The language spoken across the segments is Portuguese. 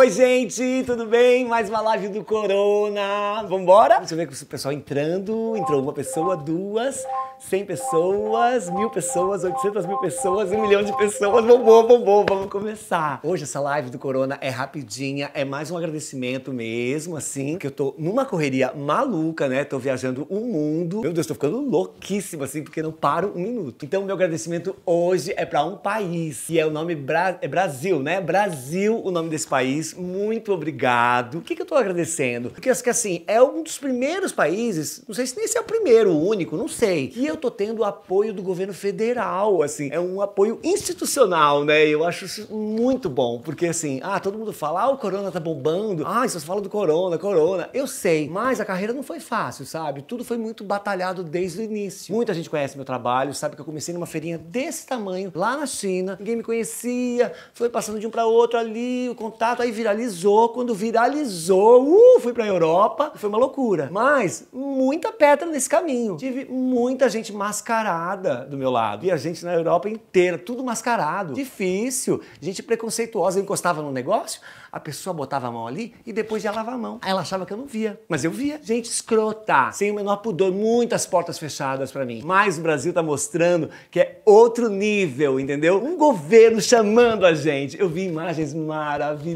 Oi, gente, tudo bem? Mais uma live do Corona. Vambora? Deixa eu ver o pessoal entrando. Entrou uma pessoa, duas, cem pessoas, mil pessoas, oitocentas mil pessoas, um milhão de pessoas. Bombou, bombou, vamos começar. Hoje essa live do Corona é rapidinha, é mais um agradecimento mesmo, assim, que eu tô numa correria maluca, né? Tô viajando o mundo. Meu Deus, tô ficando louquíssima, assim, porque não paro um minuto. Então, meu agradecimento hoje é para um país, e é o nome Bra é Brasil, né? Brasil, o nome desse país muito obrigado. O que, que eu estou agradecendo? Porque assim, assim, é um dos primeiros países, não sei se nem se é o primeiro, o único, não sei, e eu tô tendo apoio do governo federal, assim, é um apoio institucional, né? Eu acho isso muito bom, porque assim, ah, todo mundo fala, ah, o corona tá bombando, ah, só se fala do corona, corona. Eu sei, mas a carreira não foi fácil, sabe? Tudo foi muito batalhado desde o início. Muita gente conhece meu trabalho, sabe que eu comecei numa feirinha desse tamanho, lá na China, ninguém me conhecia, foi passando de um para outro ali, o contato, aí viralizou. Quando viralizou, uh, fui pra Europa, foi uma loucura. Mas muita pedra nesse caminho. Tive muita gente mascarada do meu lado. E a gente na Europa inteira, tudo mascarado. Difícil. Gente preconceituosa. Eu encostava no negócio, a pessoa botava a mão ali e depois ia lavar a mão. Ela achava que eu não via. Mas eu via. Gente escrota, sem o menor pudor, muitas portas fechadas para mim. Mas o Brasil tá mostrando que é outro nível, entendeu? Um governo chamando a gente. Eu vi imagens maravilhosas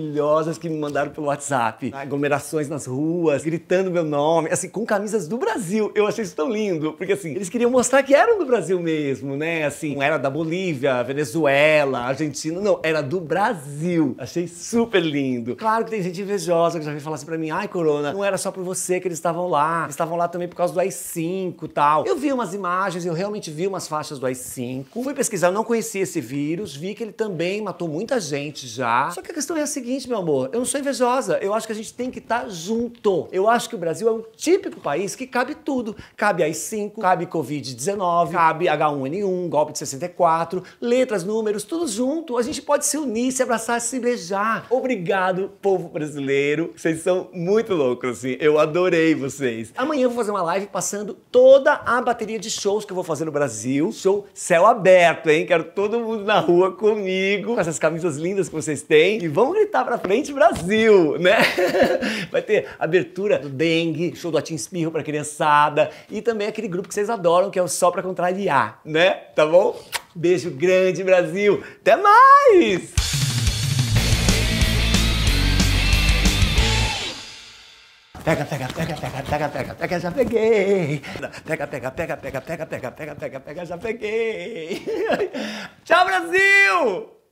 que me mandaram pelo WhatsApp. Aglomerações nas ruas, gritando meu nome, assim, com camisas do Brasil. Eu achei isso tão lindo, porque assim, eles queriam mostrar que eram do Brasil mesmo, né? Assim, não era da Bolívia, Venezuela, Argentina, não, era do Brasil. Achei super lindo. Claro que tem gente invejosa que já veio falar assim pra mim, ai, Corona, não era só por você que eles estavam lá. Eles estavam lá também por causa do AI-5 tal. Eu vi umas imagens, eu realmente vi umas faixas do AI-5. Fui pesquisar, eu não conhecia esse vírus, vi que ele também matou muita gente já. Só que a questão é a seguinte, meu amor, amor, eu não sou invejosa. Eu acho que a gente tem que estar tá junto. Eu acho que o Brasil é um típico país que cabe tudo. Cabe as 5, cabe Covid-19, cabe H1N1, golpe de 64, letras, números, tudo junto. A gente pode se unir, se abraçar, se beijar. Obrigado, povo brasileiro. Vocês são muito loucos, assim. Eu adorei vocês. Amanhã eu vou fazer uma live passando toda a bateria de shows que eu vou fazer no Brasil. Show céu aberto, hein? Quero todo mundo na rua comigo, com essas camisas lindas que vocês têm. E vamos gritar pra Frente Brasil, né? Vai ter abertura do dengue, show do Atin Espirro pra criançada e também aquele grupo que vocês adoram, que é o Só Pra Contrariar, né? Tá bom? Beijo grande, Brasil! Até mais! pega, pega, pega, pega, pega, pega, pega, já peguei. Pega, Pega, pega, pega, pega, pega, pega, pega, pega, já peguei. Tchau, Brasil!